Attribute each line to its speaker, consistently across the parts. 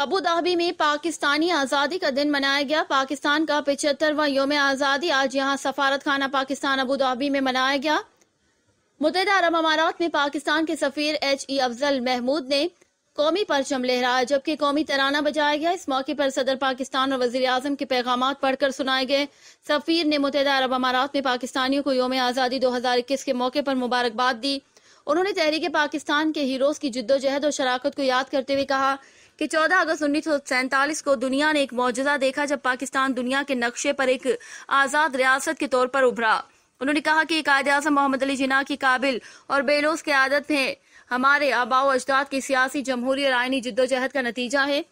Speaker 1: Abu Dhabi में पाकिस्तानी आज़ादी का दिन मनाया गया पाकिस्तान का पिछहत्तरवा योम आज़ादी आज यहाँ सफारत खाना पाकिस्तान अबू धाबी में मनाया गया मुतहद अरब अमारात में पाकिस्तान के सफ़ीर एच ई अफजल महमूद ने कौमी परचम लहराया जबकि कौमी तराना बजाया गया इस मौके पर सदर पाकिस्तान और वजी अजम के पैगाम पढ़कर सुनाए गए सफ़ीर ने मुतहद अरब अमारात में पाकिस्तानियों को योम आज़ादी दो हज़ार इक्कीस के मौके पर मुबारकबाद दी उन्होंने तहरीक पाकिस्तान के हीरोज की जिद्दोजहद और शराकत को याद करते हुए कहा कि 14 अगस्त उन्नीस को दुनिया ने एक मुआजा देखा जब पाकिस्तान दुनिया के नक्शे पर एक आज़ाद रियासत के तौर पर उभरा उन्होंने कहा कि कायद आजम मोहम्मद अली जिना की काबिल और बेलोस की आदत है हमारे आबाओ अजदाद की सियासी जमहूरी और आयनी जिद्दोजहद का नतीजा है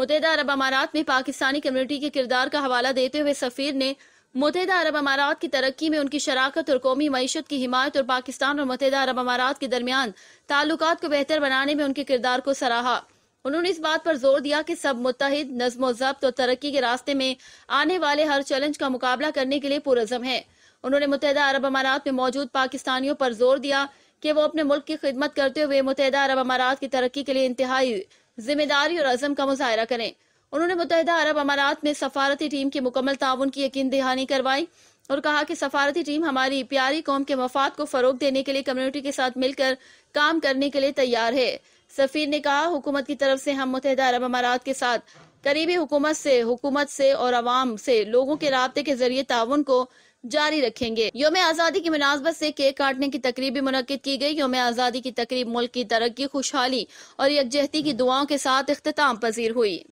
Speaker 1: मुतहदा अरब अमारात में पाकिस्तानी कम्युनिटी के किरदार का हवाला देते हुए सफ़ीर ने मुतहदा अरब अमारात की तरक्की में उनकी शराखत और कौमी मीशत की हिमायत और पाकिस्तान और मुतहदा अरब अमारात के दरमियान ताल्लुक को बेहतर बनाने में उनके किरदार को सराहा उन्होंने इस बात पर जोर दिया कि सब मुतहद नज्म जब्त और तरक्की के रास्ते में आने वाले हर चैलेंज का मुकाबला करने के लिए पुरजम है उन्होंने मुतहदा अरब अमारात में मौजूद पाकिस्तानियों पर जोर दिया कि वो अपने मुल्क की खिदमत करते हुए मुतहदा अरब अमारात की तरक्की के लिए इंतहाई जिम्मेदारी और अजम का मुजाहरा करें उन्होंने मुतहदा अरब अमारात में सफारती टीम की मुकम्मल ताउन की यकीन दहानी करवाई और कहा कि सफारती टीम हमारी प्यारी कौम के मफाद को फ़रोग देने के लिए कम्युनिटी के साथ मिलकर काम करने के लिए तैयार है सफ़ीर ने कहा हुकूमत की तरफ से हम मुतहदा अरब अमारात के साथ करीबी हुकूमत से हुकूमत से और आवाम से लोगों के रबते के जरिए ताउन को जारी रखेंगे योम आज़ादी की मुनासबत से केक काटने की तकरीब भी मुनद की गई योम आज़ादी की तकरीब मुल्क की तरक्की खुशहाली और यकजहती की दुआओं के साथ अख्ताम पजीर हुई